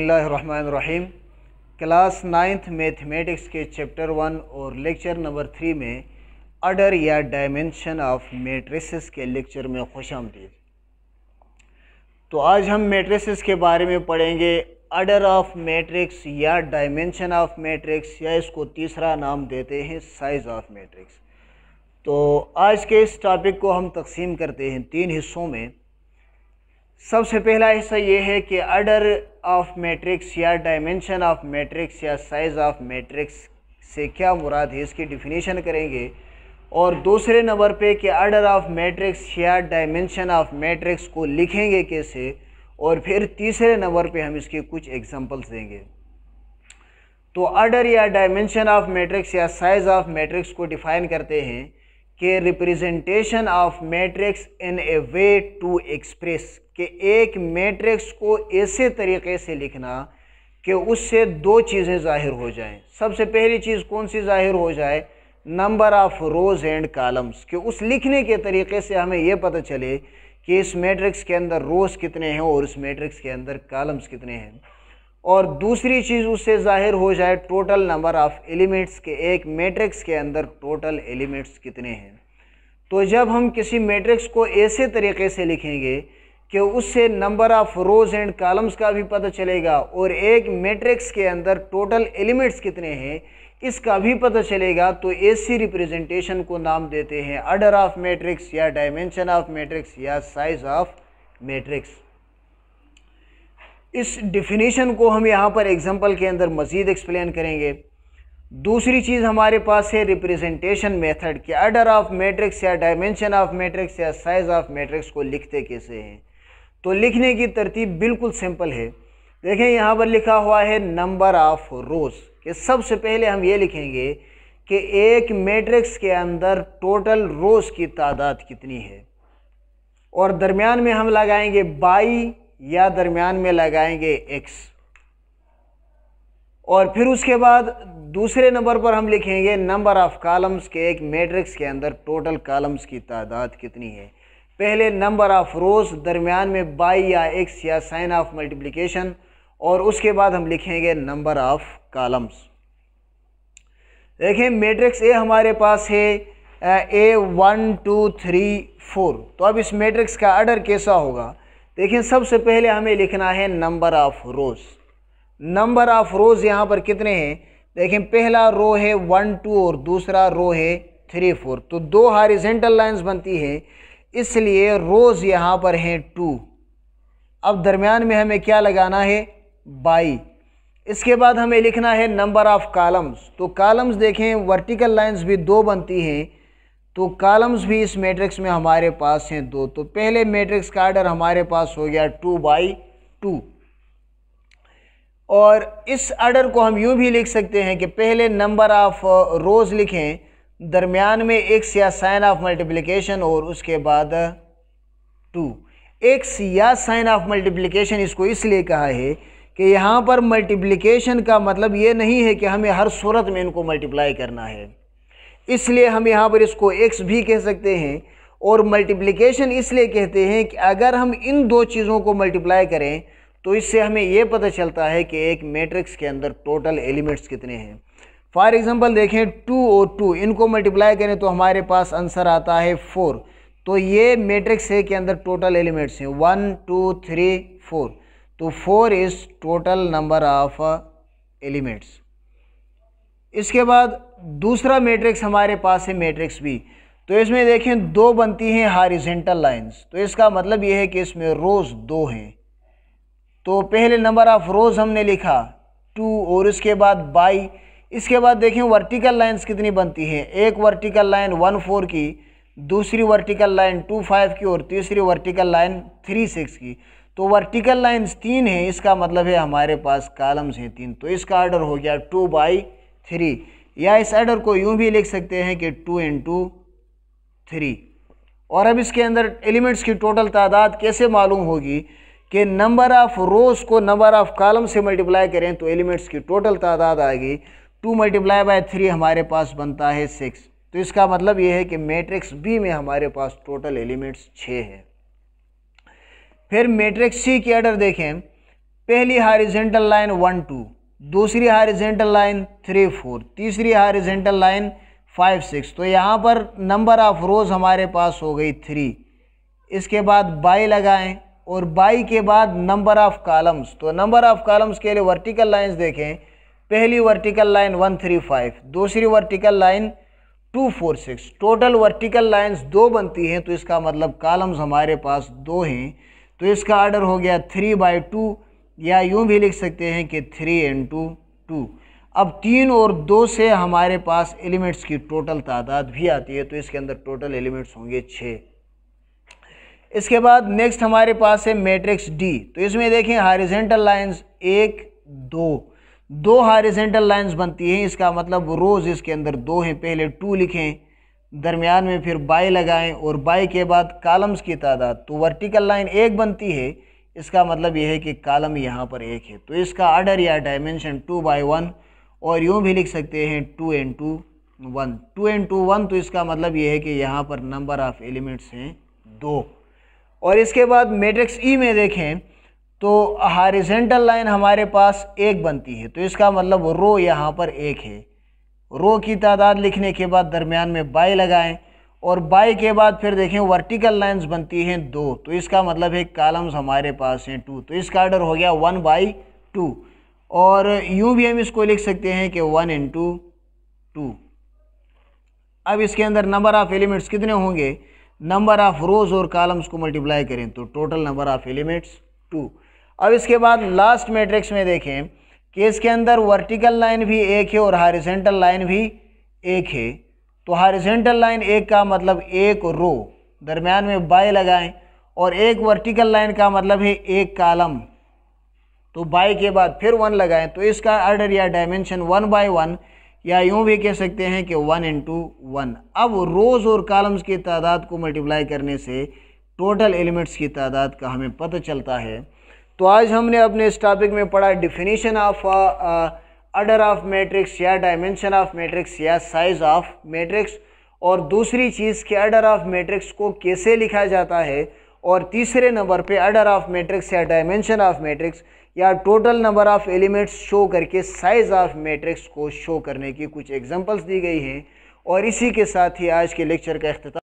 रहीम class ninth mathematics के chapter one और lecture number three में अडर या डायमेंशन ऑफ मेट्रिस के लेक्चर में खुश आमदीद तो आज हम मेट्रिस के बारे में पढ़ेंगे अडर ऑफ मैट्रिक्स या डायमेंशन ऑफ मैट्रिक्स या इसको तीसरा नाम देते हैं साइज़ ऑफ मैट्रिक्स तो आज के इस टॉपिक को हम तकसीम करते हैं तीन हिस्सों में सबसे पहला हिस्सा ये है कि अडर ऑफ मैट्रिक्स या डायमेंशन ऑफ मैट्रिक्स या साइज़ ऑफ मैट्रिक्स से क्या मुराद है इसकी डिफिनीशन करेंगे और दूसरे नंबर पे कि आर्डर ऑफ मैट्रिक्स या डायमेंशन ऑफ मैट्रिक्स को लिखेंगे कैसे और फिर तीसरे नंबर पे हम इसके कुछ एग्जांपल्स देंगे तो आर्डर या डायमेंशन ऑफ मैट्रिक्स या साइज़ ऑफ मैट्रिक्स को डिफ़ाइन करते हैं के representation of matrix in a way to express कि एक मैट्रिक्स को ऐसे तरीके से लिखना कि उससे दो चीज़ें ज़ाहिर हो जाएं सबसे पहली चीज़ कौन सी ज़ाहिर हो जाए number of rows and columns के उस लिखने के तरीके से हमें यह पता चले कि इस मैट्रिक्स के अंदर रोज़ कितने हैं और इस मैट्रिक्स के अंदर कॉलम्स कितने हैं और दूसरी चीज़ उससे ज़ाहिर हो जाए टोटल नंबर ऑफ़ एलिमेंट्स के एक मैट्रिक्स के अंदर टोटल एलिमेंट्स कितने हैं तो जब हम किसी मैट्रिक्स को ऐसे तरीके से लिखेंगे कि उससे number of rows and columns का भी पता चलेगा और एक मैट्रिक्स के अंदर टोटल एलिमेंट्स कितने हैं इसका भी पता चलेगा तो ऐसी रिप्रेजेंटेशन को नाम देते हैं अर्डर ऑफ मैट्रिक्स या डायमेंशन ऑफ मैट्रिक्स या साइज़ ऑफ मैट्रिक्स इस डिफिनीशन को हम यहाँ पर एग्ज़ाम्पल के अंदर मज़ीद एक्सप्लेन करेंगे दूसरी चीज़ हमारे पास है रिप्रेजेंटेशन मेथड कि आर्डर ऑफ मैट्रिक्स या डायमेंशन ऑफ मैट्रिक्स या साइज़ ऑफ मैट्रिक्स को लिखते कैसे हैं तो लिखने की तरतीब बिल्कुल सिंपल है देखें यहाँ पर लिखा हुआ है नंबर ऑफ़ रोज़ कि सबसे पहले हम ये लिखेंगे कि एक मैट्रिक्स के अंदर टोटल रोज़ की तादाद कितनी है और दरमियान में हम लगाएंगे बाई या दरमियान में लगाएंगे एक्स और फिर उसके बाद दूसरे नंबर पर हम लिखेंगे नंबर ऑफ़ कॉलम्स के एक मैट्रिक्स के अंदर टोटल कॉलम्स की तादाद कितनी है पहले नंबर ऑफ़ रोज़ दरमियान में बाई या एक्स या साइन ऑफ मल्टीप्लिकेशन और उसके बाद हम लिखेंगे नंबर ऑफ़ कॉलम्स देखें मैट्रिक्स ए हमारे पास है A one two three four तो अब इस मैट्रिक्स का आर्डर कैसा होगा देखिए सबसे पहले हमें लिखना है number of rows number of rows यहाँ पर कितने हैं देखें पहला रो है वन टू और दूसरा रो है थ्री फोर तो दो हॉरिजेंटल लाइंस बनती है इसलिए रोज़ यहाँ पर हैं टू अब दरमियान में हमें क्या लगाना है बाई इसके बाद हमें लिखना है नंबर ऑफ़ कॉलम्स तो कॉलम्स देखें वर्टिकल लाइंस भी दो बनती हैं तो कॉलम्स भी इस मैट्रिक्स में हमारे पास हैं दो तो पहले मैट्रिक्स का आर्डर हमारे पास हो गया टू बाई टू और इस आर्डर को हम यूँ भी लिख सकते हैं कि पहले नंबर ऑफ रोज़ लिखें दरमियान में एक्स या साइन ऑफ मल्टीप्लिकेशन और उसके बाद टू एक्स या साइन ऑफ मल्टीप्लिकेशन इसको इसलिए कहा है कि यहाँ पर मल्टीप्लिकेशन का मतलब ये नहीं है कि हमें हर सूरत में इनको मल्टीप्लाई करना है इसलिए हम यहाँ पर इसको एक्स भी कह सकते हैं और मल्टीप्लिकेशन इसलिए कहते हैं कि अगर हम इन दो चीज़ों को मल्टीप्लाई करें तो इससे हमें यह पता चलता है कि एक मैट्रिक्स के अंदर टोटल एलिमेंट्स कितने हैं फॉर एग्ज़ाम्पल देखें टू और टू इनको मल्टीप्लाई करें तो हमारे पास आंसर आता है फोर तो ये मैट्रिक्स है के अंदर टोटल एलिमेंट्स हैं वन टू थ्री फोर तो four is total number of elements इसके बाद दूसरा मैट्रिक्स हमारे पास है मैट्रिक्स बी तो इसमें देखें दो बनती हैं हारिजेंटल लाइंस तो इसका मतलब ये है कि इसमें रोज़ दो हैं तो पहले नंबर ऑफ़ रोज़ हमने लिखा टू और इसके बाद बाई इसके बाद देखें वर्टिकल लाइंस कितनी बनती हैं एक वर्टिकल लाइन वन फोर की दूसरी वर्टिकल लाइन टू फाइव की और तीसरी वर्टिकल लाइन थ्री सिक्स की तो वर्टिकल लाइंस तीन है इसका मतलब है हमारे पास कॉलम्स हैं तीन तो इसका आर्डर हो गया टू बाई थ्री या इस एडर को यूं भी लिख सकते हैं कि टू इन टू थ्री और अब इसके अंदर एलिमेंट्स की टोटल तादाद कैसे मालूम होगी कि नंबर ऑफ़ रोज़ को नंबर ऑफ़ कॉलम से मल्टीप्लाई करें तो एलिमेंट्स की टोटल तादाद आएगी टू मल्टीप्लाई बाय थ्री हमारे पास बनता है सिक्स तो इसका मतलब ये है कि मैट्रिक्स बी में हमारे पास टोटल एलिमेंट्स छः है फिर मैट्रिक्स सी की अडर देखें पहली हारिजेंटल लाइन वन टू दूसरी हारिजेंटल लाइन थ्री फोर तीसरी हारिजेंटल लाइन फाइव सिक्स तो यहाँ पर नंबर ऑफ रोज़ हमारे पास हो गई थ्री इसके बाद बाई लगाएं और बाई के बाद नंबर ऑफ़ कॉलम्स तो नंबर ऑफ़ कॉलम्स के लिए वर्टिकल लाइंस देखें पहली vertical line one three five दूसरी vertical line two four six total vertical lines दो बनती हैं तो इसका मतलब कॉलम्स हमारे पास दो हैं तो इसका आर्डर हो गया थ्री बाई टू या यूँ भी लिख सकते हैं कि थ्री एन टू टू अब तीन और दो से हमारे पास एलिमेंट्स की टोटल तादाद भी आती है तो इसके अंदर टोटल एलिमेंट्स होंगे छः इसके बाद नेक्स्ट हमारे पास है मैट्रिक्स डी तो इसमें देखें हारिजेंटल लाइंस एक दो दो हारिजेंटल लाइंस बनती हैं इसका मतलब रोज़ इसके अंदर दो हैं पहले टू लिखें दरमियान में फिर बाई लगाएं और बाई के बाद कॉलम्स की तादाद तो वर्टिकल लाइन एक बनती है इसका मतलब यह है कि कालम यहाँ पर एक है तो इसका आर्डर या डायमेंशन टू बाई वन और यूँ भी लिख सकते हैं two N two one two N two one तो इसका मतलब यह है कि यहाँ पर नंबर ऑफ़ एलिमेंट्स हैं दो और इसके बाद मैट्रिक्स ई e में देखें तो हारिजेंटल लाइन हमारे पास एक बनती है तो इसका मतलब रो यहाँ पर एक है रो की तादाद लिखने के बाद दरमियान में बाई लगाएं और बाई के बाद फिर देखें वर्टिकल लाइंस बनती हैं दो तो इसका मतलब है कॉलम्स हमारे पास हैं टू तो इसका आर्डर हो गया वन बाई टू और यूं भी हम इसको लिख सकते हैं कि वन इंटू टू अब इसके अंदर नंबर ऑफ़ एलिमेंट्स कितने होंगे नंबर ऑफ़ रोज़ और कॉलम्स को मल्टीप्लाई करें तो total number of elements two अब इसके बाद लास्ट मैट्रिक्स में देखें कि इसके अंदर वर्टिकल लाइन भी एक है और हॉरिजेंटल लाइन भी एक है तो हॉरिजेंटल लाइन एक का मतलब एक रो दरमियान में बाई लगाएं और एक वर्टिकल लाइन का मतलब है एक कालम तो बाई के बाद फिर वन लगाएं तो इसका आर्डर या डायमेंशन वन बाई वन या यूं भी कह सकते हैं कि वन इंटू वन अब रोज़ और कॉलम्स की तादाद को मल्टीप्लाई करने से टोटल एलिमेंट्स की तादाद का हमें पता चलता है तो आज हमने अपने इस टॉपिक में पढ़ा definition of order of matrix या डायमेंशन ऑफ मैट्रिक्स या साइज ऑफ मैट्रिक्स और दूसरी चीज़ के अर्डर ऑफ मैट्रिक्स को कैसे लिखा जाता है और तीसरे नंबर पे अर्डर ऑफ मैट्रिक्स या डायमेंशन ऑफ मैट्रिक्स या total number of elements show करके साइज़ ऑफ मैट्रिक्स को शो करने की कुछ एग्जांपल्स दी गई हैं और इसी के साथ ही आज के लेक्चर का अख्ताम